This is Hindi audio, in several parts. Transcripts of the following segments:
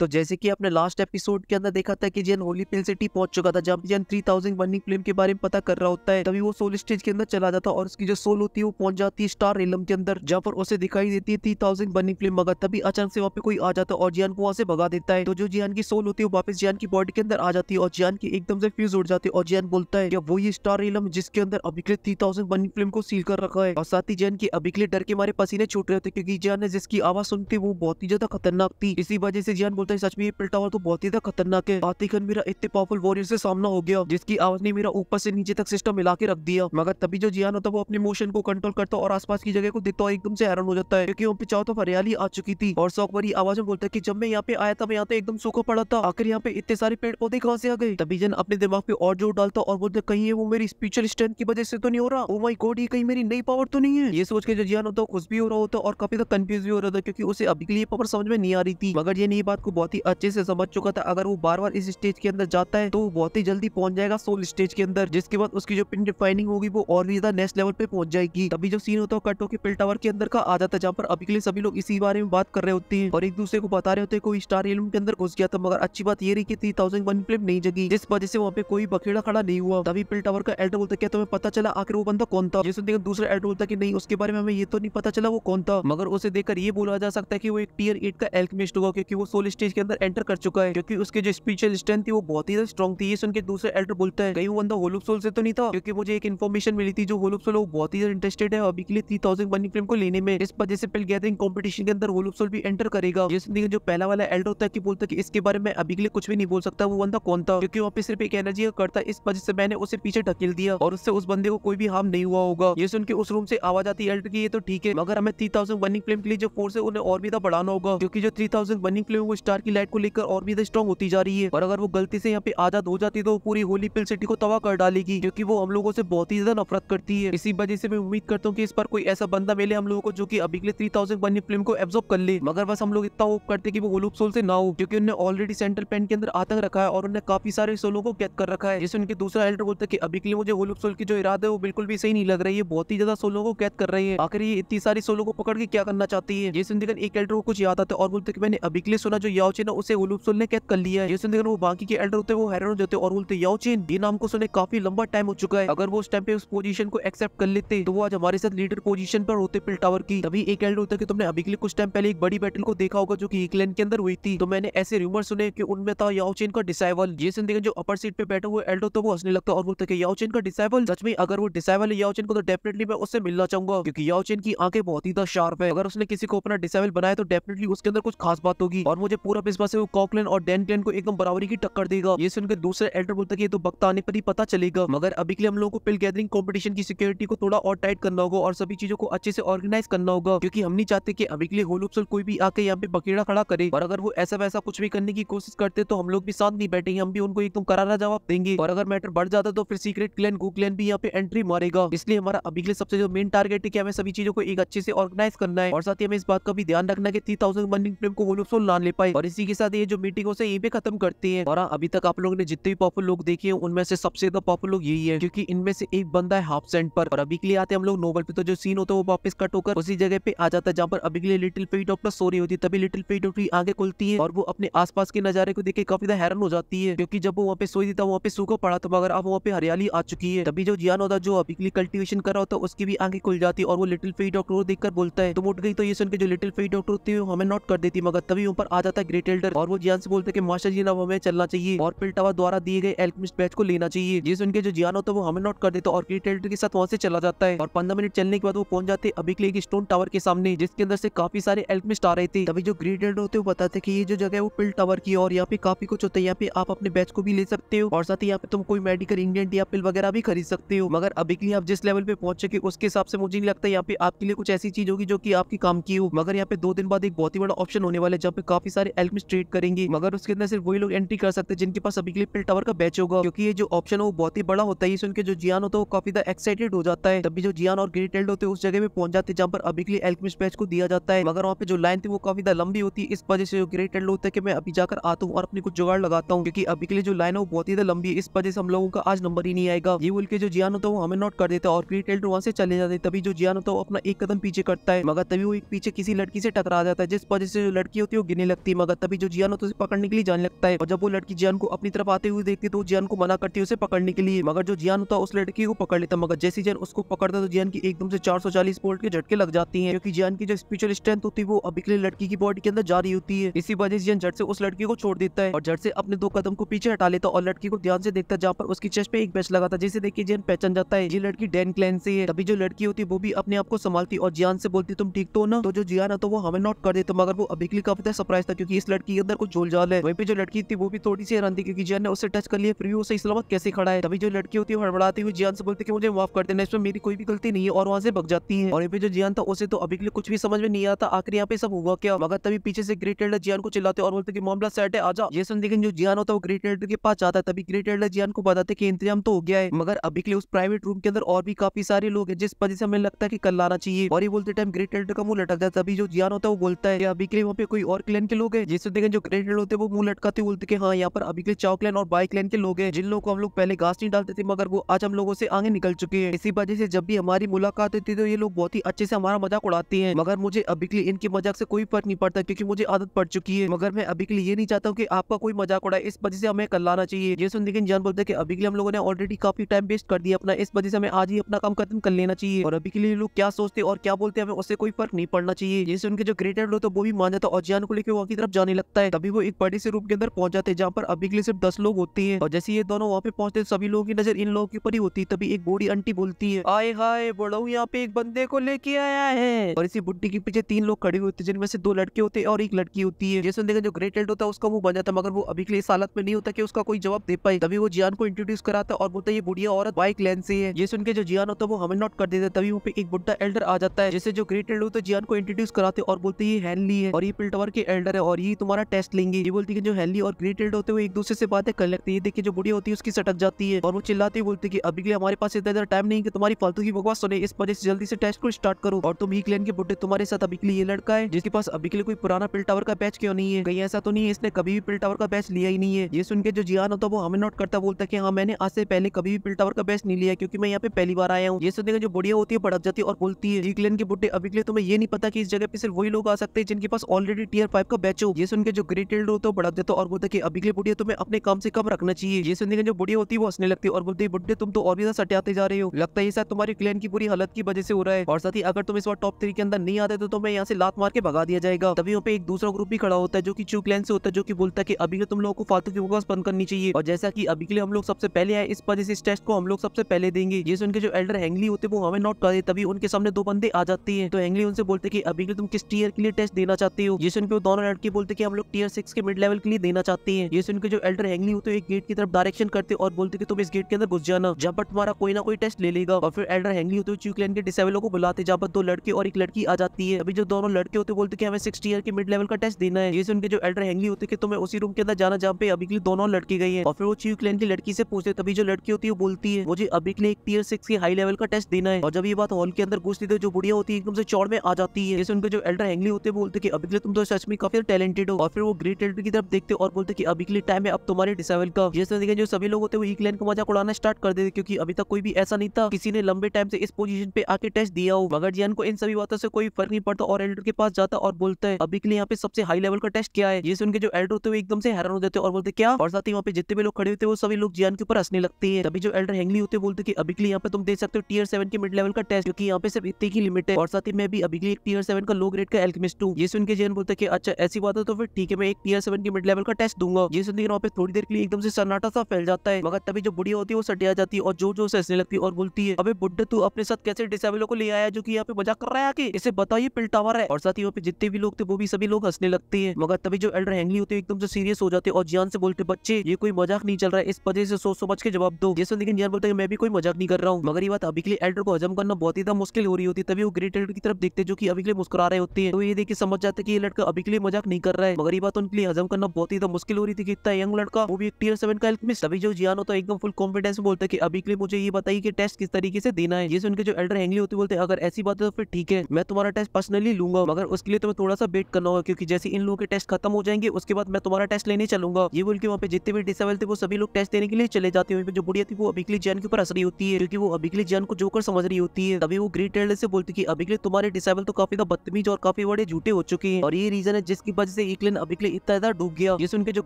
तो जैसे कि आपने लास्ट एपिसोड के अंदर देखा था कि जेन होली पिल सिटी पहुंच चुका था जब जेन 3000 बर्निंग फ्लेम के बारे में पता कर रहा होता है तभी वो सोल स्टेज के अंदर चला जाता है और उसकी जो सोल होती है वो पहुंच जाती है स्टार रेलम के अंदर जहाँ पर उसे दिखाई देती है थ्री थाउजेंड बर्निंग फ्लेम मगर तभी अचानक से वहाँ पे कोई आ जाता है और जियान को वहाँ से भगा देता है तो जो जियान की सोल होती है वो वापस जियान की बॉडी के अंदर आ जाती है और जियान की एकदम से फ्यूज उड़ जाती है और जियान बोलता है वो ये स्टार रेलम जिसके अंदर अभिक्लित थ्री थाउजेंड बर्निंग फ्लेम को सील कर रखा है और साथ ही जैन की अभी डर के मारे पसीने छूट रहे थे क्योंकि जियान ने जिसकी आवाज सुनती वो बहुत ही ज्यादा खतरनाक थी इसी वजह से जैन बोलता है सच में ये पिल टावर तो बहुत ही ज्यादा खतरनाक है आते ही मेरा इतने पावरफुल वॉरियर से सामना हो गया जिसकी आवाज ने मेरा ऊपर से नीचे तक सिस्टम मिला के रख दिया मगर तभी जो जियान होता है वो अपने मोशन को कंट्रोल करता और आसपास की जगह को देखता एकदम से हैरान हो जाता है क्योंकि वहाँ पे चाहो तो हरियाली आ चुकी थी और शौक भरी आवाज में बोलता है की जब मैं यहाँ पे आया था मैं यहाँ पे एकदम सूखा पड़ा था आखिर यहाँ पे इतने सारे पेड़ पौधे कहाँ से आ गए तभी जन अपने दिमाग पे और जोर डालता और बोलते कहीं वो मेरी स्पिरिचुअल स्ट्रेंथ की वजह से तो नहीं हो रहा वो माई गोड ये कहीं मेरी नई पावर तो नहीं है ये सोच के जो जियान होता खुश भी हो रहा होता और काफी तक कंफ्यूज भी हो रहा था क्योंकि उसे अभी के लिए पावर समझ में नहीं आ रही थी मगर ये नई बात को बहुत ही अच्छे से समझ चुका था अगर वो बार बार इस स्टेज के अंदर जाता है तो वो बहुत ही जल्दी पहुंच जाएगा सोल स्टेज के अंदर जिसके बाद उसकी जो पिन रिफाइनिंग होगी वो और भी ज्यादा नेक्स्ट लेवल पे पहुंच जाएगी तभी जो सीन होता है कटो के पिल टावर के अंदर का आ जाता है जहाँ पर अभी के लिए सभी लोग इसी बारे में बात कर रहे होते हैं और एक दूसरे को बता रहे होते हैं कोई स्टार एलम के अंदर घुस गया था मगर अच्छी बात ये रही की थ्री थाउजेंड वन प्लेट नहीं जगी जिस वजह से वहाँ पे कोई बखेड़ा खड़ा नहीं हुआ तभी पिल टावर का एल्ट बोलता क्या तुम्हें पता चला आखिर वो बंदा कौन था जिसने देखा दूसरा एल्ट बोलता की नहीं उसके बारे में हमें ये तो नहीं पता चला वो कौन था मगर उसे देखकर ये बोला जा सकता है की वो एक टीयर एट का एल्कमिस्ट होगा क्योंकि वो सोल स्टेज स्टेज के अंदर एंटर कर चुका है क्योंकि उसके जो स्पिरिचुअल स्ट्रेंथ थी वो बहुत ही स्ट्रॉन्ग थी ये सुन के दूसरे एल्डर बोलता है कहीं वो बंदा होलोप सोल से तो नहीं था क्योंकि मुझे एक इन्फॉर्मेशन मिली थी जो होलोप सोल वो बहुत ही इंटरेस्टेड है अभी के लिए थ्री थाउजेंड बनी फिल्म को लेने में इस वजह से पहले गैदरिंग कॉम्पिटिशन के अंदर होलोप सोल भी एंटर करेगा ये जो पहला वाला एल्डर होता है कि बोलता है इसके बारे में अभी के लिए कुछ भी नहीं बोल सकता वो बंदा कौन था क्योंकि वहाँ पे सिर्फ एक एनर्जी का करता इस वजह से मैंने उसे पीछे ढकेल दिया और उससे उस बंदे को कोई भी हार्म नहीं हुआ होगा ये सुन के उस रूम से आवाज आती है एल्डर की ये तो ठीक है मगर हमें थ्री थाउजेंड बनिंग फिल्म के लिए जो फोर्स है उन्हें और भी था बढ़ाना होगा क्योंकि जो थ्री थाउजेंड बनिंग फिल्म वो स्टार्ट स्टार की लाइट को लेकर और भी स्ट्रॉन्ग होती जा रही है और अगर वो गलती से यहाँ पे आजाद हो जाती तो पूरी होली पिल सिटी को तबाह कर डालेगी क्योंकि वो हम लोगों से बहुत ही ज्यादा नफरत करती है इसी वजह से मैं उम्मीद करता हूँ की इस पर कोई ऐसा बंदा मिले हम लोगों को जो की अभी के लिए थ्री थाउजेंड फिल्म को एब्जॉर्व कर ले मगर बस हम लोग इतना होप करते की वो होलूप सोल से ना हो क्योंकि उन्हें ऑलरेडी सेंट्रल पेंट के अंदर आतंक रखा है और उन्हें काफी सारे सोलों को कैद कर रखा है जैसे उनके दूसरा एल्डर बोलता है की अभी के लिए मुझे होलूप सोल की जो इरादा है वो बिल्कुल भी सही नहीं लग रही है बहुत ही ज्यादा सोलों को कैद कर रही है आखिर ये इतनी सारी सोलों को पकड़ के क्या करना चाहती है जैसे एक एल्डर को कुछ याद आता है और बोलते कि मैंने अभी के लिए सुना जो याओचेन उसे उलूपसुल ने कैद कर लिया है ये सुन वो बाकी के एल्डर होते वो हैरान हो जाते और बोलते याओचेन ये नाम को सुने काफी लंबा टाइम हो चुका है अगर वो उस टाइम पे उस पोजीशन को एक्सेप्ट कर लेते तो वो आज हमारे साथ लीडर पोजीशन पर होते पिल टावर की तभी एक एल्डर होता है तुमने अभी के लिए कुछ टाइम पहले एक बड़ी बैटल को देखा होगा जो की इंग्लैंड के अंदर हुई थी तो मैंने ऐसे रूमर सुने की उनमें था याओचेन का डिसाइवल ये सुन जो अपर सीट पे बैठे हुए एल्डर तो वो हंसने लगता और बोलते है याओचेन का डिसाइवल सच में अगर वो डिसाइवल है याओचेन को तो डेफिनेटली मैं उससे मिलना चाहूंगा क्योंकि याओचेन की आंखें बहुत ही शार्प है अगर उसने किसी को अपना डिसाइवल बनाया तो डेफिनेटली उसके अंदर कुछ खास बात होगी और मुझे पूरा पूरा पेस पास है वो कॉकलैन और डेन क्लैन को एकदम बराबरी की टक्कर देगा ये सुनकर दूसरे एल्डर बोलता है तो वक्त आने पर ही पता चलेगा मगर अभी के लिए हम लोगों को पिल गैदरिंग कॉम्पिटिशन की सिक्योरिटी को थोड़ा और टाइट करना होगा और सभी चीजों को अच्छे से ऑर्गेनाइज करना होगा क्योंकि हम नहीं चाहते कि अभी के लिए होलूपसल कोई भी आके यहाँ पे बकेड़ा खड़ा करे और अगर वो ऐसा वैसा कुछ भी करने की कोशिश करते तो हम लोग भी साथ नहीं बैठेंगे हम भी उनको एकदम करारा जवाब देंगे और अगर मैटर बढ़ जाता तो फिर सीक्रेट क्लैन गो क्लैन भी यहाँ पे एंट्री मारेगा इसलिए हमारा अभी के लिए सबसे जो मेन टारगेट है कि हमें सभी चीजों को एक अच्छे से ऑर्गेनाइज करना है और साथ ही हमें इस बात का भी ध्यान रखना है कि थ्री थाउजेंड मनिंग को होलूपसोल ला ले पाए और और इसी के साथ ये जो मीटिंग होता है ये भी खत्म करते हैं और हाँ, अभी तक आप लोगों ने जितने भी पॉपुलर लोग देखे हैं उनमें से सबसे ज्यादा पॉपुलर लोग यही है क्योंकि इनमें से एक बंदा है हाफ सेंट पर और अभी के लिए आते हैं हम लोग नोबल पे तो जो सीन होता है वो वापस कट होकर उसी जगह पे आ जाता है जहाँ पर अभी के लिए लिटिल पेट डॉक्टर सोरी होती है तभी लिटिल पेट डॉक्टर आगे खुलती है और वो अपने आसपास के नजारे को देख के काफी ज्यादा हैरान हो जाती है क्योंकि जब वो वहाँ पे सोई देता वहाँ पे सूखा पड़ा था तो मगर अब वहाँ पे हरियाली आ चुकी है तभी जो जियान होता जो अभी के लिए कल्टिवेशन कर रहा होता उसकी भी आगे खुल जाती है और वो लिटिल पेट डॉक्टर को देखकर बोलता है तो उठ गई तो ये सुनकर जो लिटिल पेट डॉक्टर होती है हमें नोट कर देती मगर तभी ऊपर आ जाता है ग्रेट और वो जियान से बोलते कि मास्टर जी ना हमें चलना चाहिए और पिल्टावा द्वारा दिए गए एल्कमिस्ट बैच को लेना चाहिए जिस उनके जो जियान होता है वो हमें नोट कर देते तो और ग्रेट के साथ वहाँ से चला जाता है और पंद्रह मिनट चलने के बाद वो पहुंच जाते अभी के लिए स्टोन टावर के सामने जिसके अंदर से काफी सारे एल्कमिस्ट आ रहे थे तभी जो ग्रेट होते वो बताते कि ये जो जगह है वो पिल टावर की और यहाँ पे काफी कुछ होता है यहाँ पे आप अपने बैच को भी ले सकते हो और साथ ही यहाँ पे तुम कोई मेडिकल इंग्रेडिएंट या पिल वगैरह भी खरीद सकते हो मगर अभी के लिए आप जिस लेवल पे पहुंच के उसके हिसाब से मुझे नहीं लगता यहाँ पे आपके लिए कुछ ऐसी चीज होगी जो की आपकी काम की हो मगर यहाँ पे दो दिन बाद एक बहुत ही बड़ा ऑप्शन होने वाला है जहाँ पे काफी सारे एलमिस्ट ट्रेड करेंगी मगर उसके अंदर सिर्फ वही लोग एंट्री कर सकते हैं जिनके पास अभी के लिए पिल टावर का बैच होगा क्योंकि ये जो ऑप्शन है वो बहुत ही बड़ा होता है इसे उनके जो जियान होता है वो काफी एक्साइटेड हो जाता है तभी जो जियान और एल्ड होते हैं उस जगह में पहुंच जाते हैं जहाँ पर अभी के लिए बैच को दिया जाता है मगर वहाँ पे जो लाइन थी वो काफी लंबी होती है इस वजह से जो एल्ड होता है कि मैं अभी जाकर आता हूँ और अपनी कुछ जुगाड़ लगाता हूँ क्योंकि अभी के लिए जो लाइन है वो बहुत ही लंबी है इस वजह से हम लोगों का आज नंबर ही नहीं आएगा ये बोल के जो जियान होता है वो हमें नोट कर देता है और एल्ड वहाँ से चले जाते हैं तभी जो जियान होता है वो अपना एक कदम पीछे करता है मगर तभी वो एक पीछे किसी लड़की से टकरा जाता है जिस वजह से जो लड़की होती है वो गिरने लगती है मगर तभी जो जियान होता है उसे पकड़ने के लिए जाने लगता है और जब वो लड़की जियान को अपनी तरफ आते हुए देखती है तो जियान को मना करती है उसे पकड़ने के लिए मगर जो जियान होता है उस लड़की को पकड़ लेता मगर जैसे जियान उसको पकड़ता तो जियान की एकदम से चार सौ चालीस वोल्ट के झटके लग जाती है क्योंकि जियान की जो स्पिरिचुअल स्ट्रेंथ होती है वो अभी के लिए लड़की की बॉडी के अंदर जा रही होती है इसी वजह से जियान झट से उस लड़की को छोड़ देता है और झट से अपने दो कदम को पीछे हटा लेता और लड़की को ध्यान से देखता जहाँ पर उसकी चेस्ट पे एक बैच लगा था जिसे देखिए जियान पहचान जाता है ये लड़की डैन क्लैन से है तभी जो लड़की होती है वो भी अपने आप को संभालती और जियान से बोलती तुम ठीक तो ना तो जो जियान है तो वो हमें नोट कर देता मगर वो अभी के लिए काफी सरप्राइज था क्योंकि कि इस लड़की के अंदर कुछ झोल जाल है वहीं पे जो लड़की थी वो भी थोड़ी सी हैरान थी क्योंकि जियान ने उसे टच कर लिया फिर भी उसे इस्लामत कैसे खड़ा है तभी जो लड़की होती है हड़बड़ाती हुई जियान से बोलती है मुझे माफ कर देना इसमें मेरी कोई भी गलती नहीं है और वहाँ से भग जाती है और यहाँ पे जो जियान था उसे तो अभी के लिए कुछ भी समझ में नहीं आता आखिर यहाँ पे सब हुआ क्या मगर तभी पीछे से ग्रेट एल्डर जियान को चिल्लाते और बोलते कि मामला सेट है आजा ये सुन लेकिन जो जियान होता है वो ग्रेट एल्डर के पास जाता है तभी ग्रेट एल्डर जियान को बताते कि इंतजाम तो हो गया है मगर अभी के लिए उस प्राइवेट रूम के अंदर और भी काफी सारे लोग है जिस वजह से हमें लगता है कि कल लाना चाहिए और ये बोलते टाइम ग्रेट एल्डर का मुंह लटक जाता है तभी जो जियान होता है वो बोलता है अभी के लिए वहाँ पे कोई और क्लैन के लोग है जिससे देखें जो क्रेडिट होते हैं वो मुंह लटकाते बोलते कि हाँ यहाँ पर अभी के लाइन और बाइक लाइन के लोग हैं जिन लोगों को हम लोग पहले घास नहीं डालते थे मगर वो आज हम लोगों से आगे निकल चुके हैं इसी वजह से जब भी हमारी मुलाकात होती है तो ये लोग बहुत ही अच्छे से हमारा मजाक उड़ाते हैं मगर मुझे अभी के लिए इनके मजाक से कोई फर्क नहीं पड़ता क्योंकि मुझे आदत पड़ चुकी है मगर मैं अभी के लिए ये नहीं चाहता हूँ की आपका कोई मजाक उड़ाए इस वजह से हमें कल लाना चाहिए ये सुन देखें जान बोलते हैं अभी के लिए हम लोगों ने ऑलरेडी काफी टाइम वेस्ट कर दिया अपना इस वजह से हमें आज ही अपना काम खत्म कर लेना चाहिए और अभी के लिए लोग क्या सोचते और क्या बोलते हैं हमें उससे कोई फर्क नहीं पड़ना चाहिए जैसे उनके जो ग्रेटर लोग तो वो भी मान जाता और ज्ञान को लेकर वहाँ की तरफ जाने लगता है तभी वो एक बड़े से रूम के अंदर पहुंच जाते हैं जहाँ पर अभी के लिए सिर्फ दस लोग होते हैं और जैसे ये दोनों वहाँ पे पहुंचते हैं सभी लोगों की नजर इन लोगों के ऊपर ही होती है तभी एक बूढ़ी आंटी बोलती है आये हाय बड़ा यहाँ पे एक बंदे को लेके आया है और इसी बुढ़ी के पीछे तीन लोग खड़े होते हैं जिनमें से दो लड़के होते हैं और एक लड़की होती है जैसे देखा जो ग्रेट एल्ड होता है उसका वो बन जाता मगर वो अभी के लिए इस हालत में नहीं होता कि उसका कोई जवाब दे पाए तभी वो जियान को इंट्रोड्यूस कराता और बोलता है ये बुढ़िया औरत बाइक लेन से है ये सुन के जो जियान होता है वो हमें नोट कर देता है तभी वो एक बुढ़ा एल्डर आ जाता है जैसे जो ग्रेट एल्ड होता है जियान को इंट्रोड्यूस कराते और बोलते ये हैनली है और ये पिल्टवर के एल्डर है और यही तुम्हारा टेस्ट लेंगे ये बोलती है जो हेली और ग्रेटेड होते हुए एक दूसरे से बातें कर लगती है देखिए जो बुढ़ी होती है उसकी सटक जाती है और वो चिल्लाती है बोलती है अभी के लिए हमारे पास इतना टाइम नहीं है तुम्हारी फालतू की बकवास सुने इस वजह से जल्दी से टेस्ट को स्टार्ट करो और तुम ही के बुढ़े तुम्हारे साथ अभी के लिए लड़का है जिसके पास अभी के लिए कोई पुराना पिल टावर का बैच क्यों नहीं है कहीं ऐसा तो नहीं है इसने कभी भी पिल टावर का बैच लिया ही नहीं है ये सुन के जो जियान होता वो हमें नोट करता बोलता है हाँ मैंने आज से पहले कभी भी पिल टावर का बैच नहीं लिया क्योंकि मैं यहाँ पे पहली बार आया हूँ ये सुनने जो बुढ़िया होती है भड़क जाती है और बोलती है जी के बुढ़े अभी के लिए तुम्हें ये नहीं पता की इस जगह पे सिर्फ वही लोग आ सकते हैं जिनके पास ऑलरेडी टीयर फाइव का बैच हो ये के जो ग्रेट एल्ड होता तो है बढ़ा जाता तो और बोलता कि अभी के बुढ़िया तुम्हें अपने काम से कम रखना चाहिए ये सुनने जो बुढ़िया होती है वो हंसने लगती है और बोलती है बुढ़े तुम तो और भी ज्यादा सटाते जा रहे हो लगता है ये साथ तुम्हारे क्लैन की बुरी हालत की वजह से हो रहा है और साथ ही अगर तुम इस बार टॉप थ्री के अंदर नहीं आते तो तुम्हें यहाँ से लात मार के भगा दिया जाएगा तभी यहाँ पे एक दूसरा ग्रुप भी खड़ा होता है जो की चू क्लैन से होता है जो की बोलता है की अभी के तो तुम लोगों को फालतू की बंद करनी चाहिए और जैसा की अभी के लिए हम लोग सबसे पहले आए इस वजह से इस टेस्ट को हम लोग सबसे पहले देंगे ये सुनकर जो एल्डर हैंगली होते वो हमें नोट करे तभी उनके सामने दो बंदे आ जाते हैं तो हैंगली उनसे बोलते कि अभी के तुम किस टीयर के लिए टेस्ट देना चाहते हो ये सुनकर दोनों लड़की बोलते कि हम लोग टीयर सिक्स के मिड लेवल के लिए देना चाहते हैं ये सुनकर जो एल्डर हैंगली होते एक गेट की तरफ डायरेक्शन करते और बोलते कि तुम इस गेट के अंदर घुस जाना जब पर तुम्हारा कोई ना कोई टेस्ट ले लेगा और फिर एल्डर हैंगली होते हुए क्लैन के डिसेबलों को बुलाते जहाँ पर दो लड़के और एक लड़की आ जाती है अभी जो दोनों लड़के होते बोलते कि हमें सिक्स टीयर के मिड लेवल का टेस्ट देना है ये सुनकर जो एल्डर हैंगली होते कि तुम्हें उसी रूम के अंदर जाना जहाँ पे अभी के लिए दोनों लड़की गई है और फिर वो च्यू क्लैन की लड़की से पूछते तभी जो लड़की होती है वो बोलती है मुझे अभी के लिए एक टीयर सिक्स के हाई लेवल का टेस्ट देना है और जब ये बात हॉल के अंदर घुसती तो जो बुढ़िया होती है एकदम से चौड़ में आ जाती है जैसे उनके जो एल्डर हैंगली होते बोलते कि अभी के लिए तुम तो सच में काफी टैलेंट टैलेंटेड हो और फिर वो ग्रेट टैलेंट की तरफ देखते और बोलते की अभी के लिए टाइम है अब तुम्हारे डिसेबल का जैसे देखें जो सभी लोग होते वो ईकलैंड को मजाक उड़ाना स्टार्ट कर देते क्योंकि अभी तक कोई भी ऐसा नहीं था किसी ने लंबे टाइम से इस पोजीशन पे आके टेस्ट दिया हो मगर जियान को इन सभी बातों से कोई फर्क नहीं पड़ता और एल्डर के पास जाता और बोलता है अभी के लिए यहाँ पे सबसे हाई लेवल का टेस्ट क्या है जिससे उनके जो एल्डर होते हुए एकदम से हैरान हो जाते और बोलते क्या और साथ ही वहाँ पे जितने भी लोग खड़े होते वो सभी लोग जियान के ऊपर हंसने लगते हैं अभी जो एल्डर हैंगली होते बोलते कि अभी के लिए यहाँ पे तुम दे सकते हो टीयर सेवन के मिड लेवल का टेस्ट क्योंकि यहाँ पे सिर्फ इतनी की लिमिट है और साथ ही मैं भी अभी के लिए टीयर सेवन का लो ग्रेड का एल्कमिस्ट हूँ जिससे उनके के जियान बोलते अच्छा ऐसी बात आता तो फिर ठीक है मैं एक टीयर सेवन की मिड लेवल का टेस्ट दूंगा ये सुनने वहाँ पे थोड़ी देर के लिए एकदम से सन्नाटा सा फैल जाता है मगर तभी जो बुढ़ी होती है वो सटिया जाती है और जो जो से हंसने लगती है और बोलती है अभी बुढ़े तू अपने साथ कैसे डिसेबलों को ले आया जो की यहाँ पे मजाक कर रहा है आके इसे बताइए पिल्टावर है और साथ ही यहाँ पे जितने भी लोग थे वो भी सभी लोग हंसने लगते हैं मगर तभी जो एल्डर हैंगली होते है एकदम से सीरियस हो जाते हैं और जियान से बोलते बच्चे ये कोई मजाक नहीं चल रहा है इस वजह से सोच समझ के जवाब दो ये सुनने जियान बोलते मैं भी कोई मजाक नहीं कर रहा हूँ मगर ये बात अभी के लिए एल्डर को हजम करना बहुत ही मुश्किल हो रही होती है तभी वो ग्रेट एल्डर की तरफ देखते जो की अभी के लिए मुस्कुरा रहे होते हैं तो ये देखिए समझ जाते हैं कि ये लड़का अभी के लिए मजाक नहीं कर रहा है मगर ये बात तो उनके लिए हजम करना बहुत ही मुश्किल हो रही थी कि इतना यंग लड़का वो भी एक टीयर सेवन का एल्कमिस्ट अभी जो होता तो है एकदम फुल कॉन्फिडेंस में बोलता है अभी के लिए मुझे ये बताइए कि टेस्ट किस तरीके से देना है जैसे उनके जो एल्डर हैंगली होते बोलते अगर ऐसी बात है तो फिर ठीक है मैं तुम्हारा टेस्ट पर्सनली लूंगा मगर उसके लिए तुम्हें थोड़ा सा वेट करना होगा क्योंकि जैसे इन लोगों के टेस्ट खत्म हो जाएंगे उसके बाद मैं तुम्हारा टेस्ट लेने चलूंगा ये बोल के वहाँ पे जितने भी डिसेबल थे वो सभी लोग टेस्ट देने के लिए चले जाते हैं जो बुढ़िया थी वो अभी के लिए जैन के ऊपर असरी होती है क्योंकि वो अभी के लिए जैन को जोकर समझ रही होती है तभी वो ग्रेट एल्डर से बोलती है अभी के लिए तुम्हारे डिसेबल तो काफी बदतमीज और काफी बड़े झूठे हो चुके हैं और ये रीजन है जिसकी वजह से इकलिन अबिकले इतना ज्यादा डूब गया जैसे उनके जो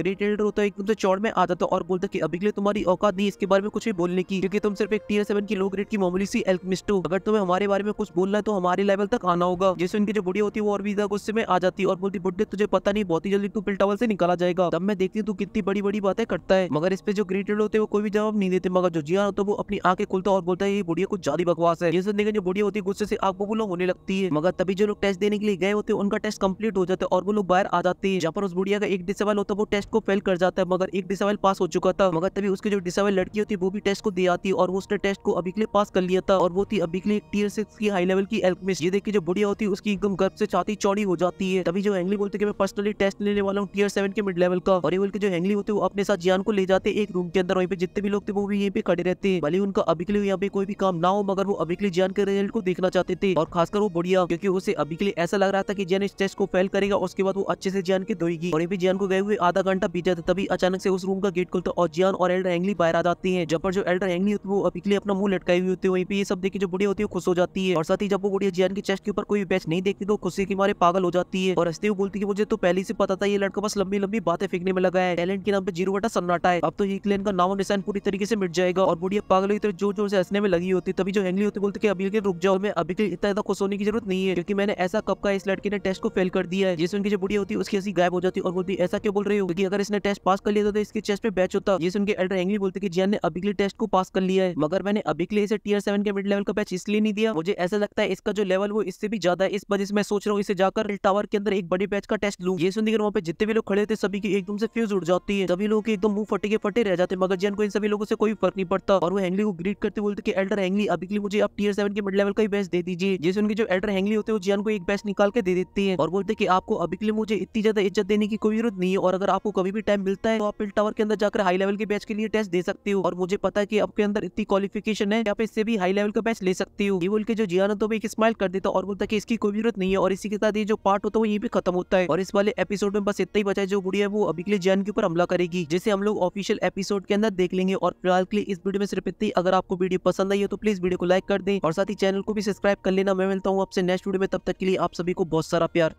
ग्रेट एल्डर होता है एकदम से चौड़ में आ जाता और बोलता की अबिकले तुम्हारी औकात नहीं इसके बारे में कुछ भी बोलने की क्योंकि तुम सिर्फ एक टीयर सेवन की लो ग्रेड की मामूली सी एल्कमिस्ट हो अगर तुम्हें हमारे बारे में कुछ बोलना है तो हमारे लेवल तक आना होगा जैसे उनकी जो बुढ़िया होती है वो और भी गुस्से में आ जाती और बोलती बुढ़े तुझे पता नहीं बहुत ही जल्दी तू पिल्टावल से निकाला जाएगा तब मैं देखती हूँ तू कितनी बड़ी बड़ी बातें करता है मगर इस पे जो ग्रेटेड होते वो कोई भी जवाब नहीं देते मगर जो जिया होता वो अपनी आंखें खुलता और बोलता है ये बुढ़िया कुछ ज्यादा बकवास है जैसे देखें जो बुढ़िया होती है गुस्से से आग बबूला होने लगती है मगर तभी जो लोग टेस्ट देने के लिए गए होते हैं उनका टेस्ट कम्प्लीट हो जाता है और वो लोग बाहर आ जाती है जहाँ पर उस बुढ़िया का एक डिसेबल होता है वो टेस्ट को फेल कर जाता है मगर एक डिसेबल पास हो चुका था मगर तभी उसकी जो डिसेबल लड़की होती वो भी टेस्ट को दे आती और वो उसने टेस्ट को अभी के लिए पास कर लिया था और वो थी अभी के लिए टीयर सिक्स की हाई लेवल की एल्कमिस्ट ये देखिए जो बुढ़िया होती है उसकी एकदम गर्भ से छाती चौड़ी हो जाती है तभी जो हैंगली बोलते कि मैं पर्सनली टेस्ट लेने वाला हूँ टीयर सेवन के मिड लेवल का और ये के जो हैंगली होते वो अपने साथ जान को ले जाते एक रूम के अंदर वहीं पे जितने भी लोग थे वो भी यहीं पे खड़े रहते हैं भले उनका अभी के लिए यहाँ पे कोई भी काम ना हो मगर वो अभी के लिए जान के रिजल्ट को देखना चाहते थे और खासकर वो बुढ़िया क्योंकि उसे अभी के लिए ऐसा लग रहा था कि जैन इस टेस्ट को फेल करेगा उसके बाद वो अच्छे से जियान के दोगी और भी जियान को गए हुए आधा घंटा बीत जाता तभी अचानक से उस रूम का गेट खुलता और जियान और एल्डर एंगली बाहर आ जाती है जब पर जो एल्डर एंगली होती है वो लिए अपना मुंह लटकाई हुई होती है वहीं पर सब देखिए जो बुढ़िया होती है खुश हो जाती है और साथ ही जब वो बुढ़िया जियान के चेस्ट के ऊपर कोई बैच नहीं देखती तो खुशी की मारे पागल हो जाती है और हस्ती हुए बोलती है मुझे तो पहले से पता था ये लड़का बस लंबी लंबी बातें फेंकने में लगा है टैलेंट के नाम पर जीरो बटा सन्नाटा है अब तो ये का नाम निशान पूरी तरीके से मिट जाएगा और बुढ़िया पागल हुई तो जो जोर से हंसने में लगी होती तभी जो एंगली होती बोलते अभी के रुक जाओ मैं अभी के इतना खुश होने की जरूरत नहीं है क्योंकि मैंने ऐसा कब का इस लड़की ने टेस्ट को फेल कर दिया है जिसमें उनकी जो बुढ़िया होती होती उसकी हंसी गायब हो जाती और बोलती ऐसा क्यों बोल रही हो क्योंकि अगर इसने टेस्ट पास कर लिया तो इसके चेस्ट पे बैच होता ये उनके एल्डर एंगली बोलते कि जियान ने अभी के लिए टेस्ट को पास कर लिया है मगर मैंने अभी के लिए इसे टीयर सेवन के मिड लेवल का बैच इसलिए नहीं दिया मुझे ऐसा लगता है इसका जो लेवल वो इससे भी ज्यादा है इस वजह से मैं सोच रहा हूँ इसे जाकर टावर के अंदर एक बड़े बैच का टेस्ट लू ये सुनकर वहाँ पे जितने भी लोग खड़े थे सभी की एकदम से फ्यूज उड़ जाती है सभी लोगों के एकदम मुंह फटे के फटे रह जाते मगर जियान को इन सभी लोगों से कोई फर्क नहीं पड़ता और वो हैंगली को ग्रीट करते बोलते कि एल्डर हैंगली अभी के लिए मुझे आप टीयर सेवन के मिड लेवल का ही बैच दे दीजिए जैसे उनके जो एल्डर हैंगली होते हैं वो जियान को एक बैच निकाल के दे देती है और बोलते कि आपको अभी के लिए मुझे इतनी ज़्यादा इज्जत देने की कोई जरूरत नहीं है और अगर आपको कभी भी टाइम मिलता है तो आप टावर के अंदर जाकर हाई लेवल के बैच के लिए टेस्ट दे सकते हो और मुझे पता है कि आपके अंदर इतनी क्वालिफिकेशन है आप इससे भी हाई लेवल का बैच ले सकते हो ये बोल के जो ना तो एक स्माइल कर देता और बोलता की इसकी कोई जरूरत नहीं है और इसी के साथ ये जो पार्ट होता है ये भी खत्म होता है और इस वाले एपिसोड में बस इतना ही बचा है जो बुढ़िया वो अभी के लिए जैन के ऊपर हमला करेगी जिसे हम लोग ऑफिशियल एपिसोड के अंदर देख लेंगे और फिलहाल के लिए इस वीडियो में सिर्फ इतनी अगर आपको वीडियो पसंद आई है तो प्लीज वीडियो को लाइक कर दें और साथ ही चैनल को भी सब्सक्राइब कर लेना मैं मिलता हूँ आपसे नेक्स्ट वीडियो में तब तक के लिए आप सभी को बहुत सारा प्यार